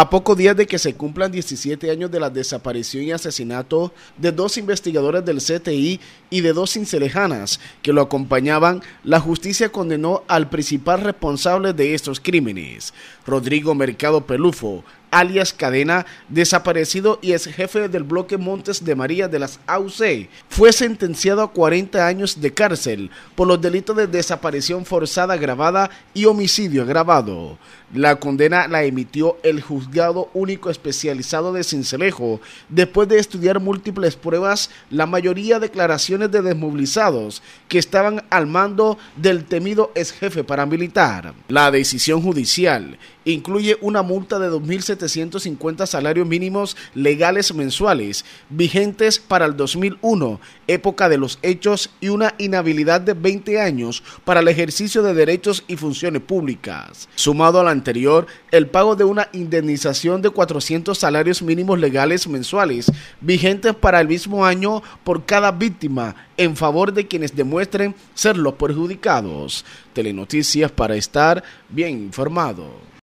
A pocos días de que se cumplan 17 años de la desaparición y asesinato de dos investigadores del CTI y de dos incelejanas que lo acompañaban, la justicia condenó al principal responsable de estos crímenes, Rodrigo Mercado Pelufo, alias Cadena, desaparecido y ex jefe del bloque Montes de María de las AUC, fue sentenciado a 40 años de cárcel por los delitos de desaparición forzada agravada y homicidio agravado. La condena la emitió el juzgado único especializado de Cincelejo después de estudiar múltiples pruebas, la mayoría declaraciones de desmovilizados que estaban al mando del temido ex jefe paramilitar. La decisión judicial incluye una multa de 2.750 salarios mínimos legales mensuales, vigentes para el 2001, época de los hechos, y una inhabilidad de 20 años para el ejercicio de derechos y funciones públicas. Sumado a anterior, el pago de una indemnización de 400 salarios mínimos legales mensuales, vigentes para el mismo año por cada víctima, en favor de quienes demuestren ser los perjudicados. Telenoticias para estar bien informado.